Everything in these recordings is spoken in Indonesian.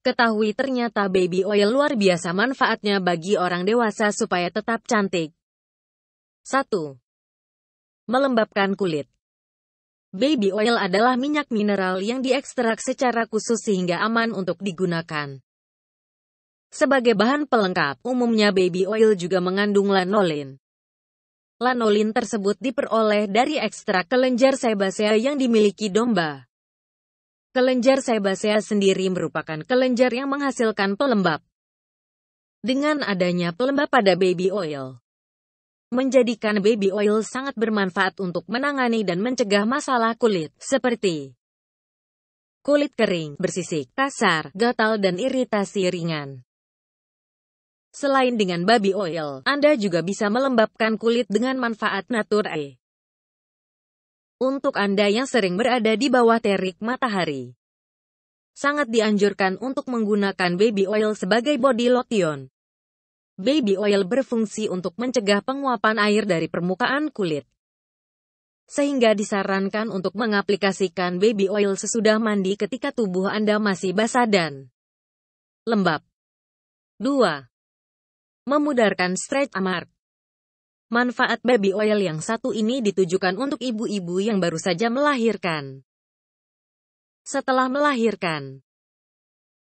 Ketahui ternyata baby oil luar biasa manfaatnya bagi orang dewasa supaya tetap cantik. 1. Melembabkan kulit Baby oil adalah minyak mineral yang diekstrak secara khusus sehingga aman untuk digunakan. Sebagai bahan pelengkap, umumnya baby oil juga mengandung lanolin. Lanolin tersebut diperoleh dari ekstrak kelenjar sebasea yang dimiliki domba. Kelenjar sebasea sendiri merupakan kelenjar yang menghasilkan pelembab. Dengan adanya pelembab pada baby oil, menjadikan baby oil sangat bermanfaat untuk menangani dan mencegah masalah kulit, seperti kulit kering, bersisik, kasar, gatal dan iritasi ringan. Selain dengan baby oil, Anda juga bisa melembabkan kulit dengan manfaat Nature untuk Anda yang sering berada di bawah terik matahari, sangat dianjurkan untuk menggunakan baby oil sebagai body lotion. Baby oil berfungsi untuk mencegah penguapan air dari permukaan kulit. Sehingga disarankan untuk mengaplikasikan baby oil sesudah mandi ketika tubuh Anda masih basah dan lembab. 2. Memudarkan stretch mark. Manfaat baby oil yang satu ini ditujukan untuk ibu-ibu yang baru saja melahirkan. Setelah melahirkan,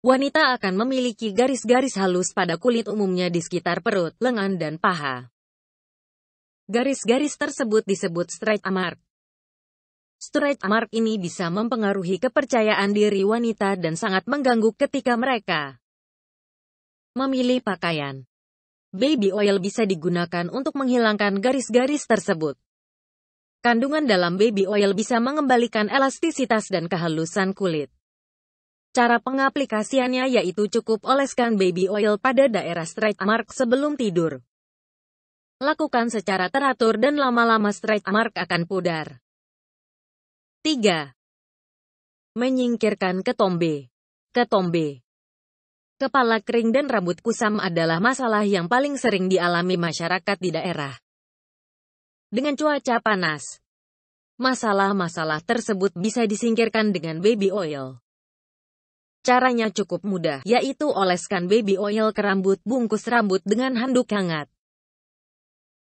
wanita akan memiliki garis-garis halus pada kulit umumnya di sekitar perut, lengan, dan paha. Garis-garis tersebut disebut stretch mark. Stretch mark ini bisa mempengaruhi kepercayaan diri wanita dan sangat mengganggu ketika mereka memilih pakaian baby oil bisa digunakan untuk menghilangkan garis-garis tersebut. Kandungan dalam baby oil bisa mengembalikan elastisitas dan kehalusan kulit. Cara pengaplikasiannya yaitu cukup oleskan baby oil pada daerah stretch mark sebelum tidur. Lakukan secara teratur dan lama-lama stretch mark akan pudar. 3. Menyingkirkan ketombe. Ketombe Kepala kering dan rambut kusam adalah masalah yang paling sering dialami masyarakat di daerah. Dengan cuaca panas, masalah-masalah tersebut bisa disingkirkan dengan baby oil. Caranya cukup mudah, yaitu oleskan baby oil ke rambut, bungkus rambut dengan handuk hangat.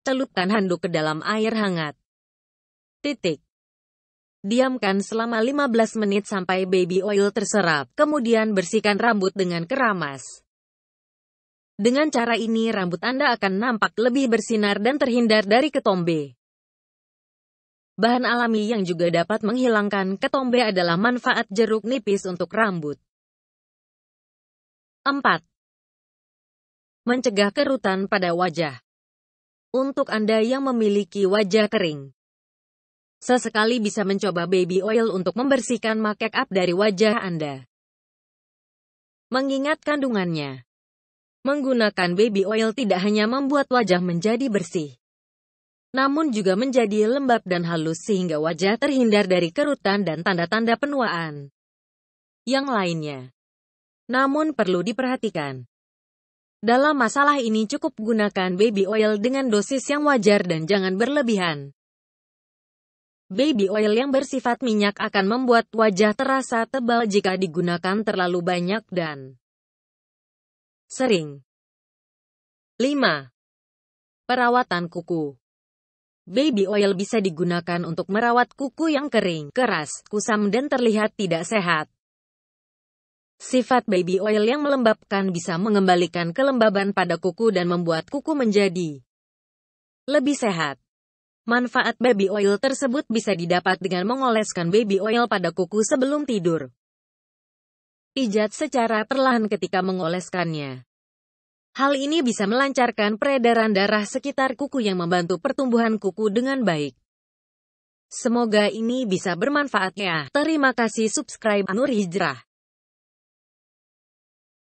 Celupkan handuk ke dalam air hangat. Titik. Diamkan selama 15 menit sampai baby oil terserap, kemudian bersihkan rambut dengan keramas. Dengan cara ini rambut Anda akan nampak lebih bersinar dan terhindar dari ketombe. Bahan alami yang juga dapat menghilangkan ketombe adalah manfaat jeruk nipis untuk rambut. 4. Mencegah kerutan pada wajah. Untuk Anda yang memiliki wajah kering, Sesekali bisa mencoba baby oil untuk membersihkan make up dari wajah Anda. Mengingat kandungannya, menggunakan baby oil tidak hanya membuat wajah menjadi bersih, namun juga menjadi lembab dan halus sehingga wajah terhindar dari kerutan dan tanda-tanda penuaan. Yang lainnya, namun perlu diperhatikan. Dalam masalah ini cukup gunakan baby oil dengan dosis yang wajar dan jangan berlebihan. Baby oil yang bersifat minyak akan membuat wajah terasa tebal jika digunakan terlalu banyak dan sering. 5. Perawatan kuku Baby oil bisa digunakan untuk merawat kuku yang kering, keras, kusam dan terlihat tidak sehat. Sifat baby oil yang melembabkan bisa mengembalikan kelembaban pada kuku dan membuat kuku menjadi lebih sehat. Manfaat baby oil tersebut bisa didapat dengan mengoleskan baby oil pada kuku sebelum tidur. Pijat secara perlahan ketika mengoleskannya. Hal ini bisa melancarkan peredaran darah sekitar kuku yang membantu pertumbuhan kuku dengan baik. Semoga ini bisa bermanfaat ya. Terima kasih subscribe Anur Hijrah.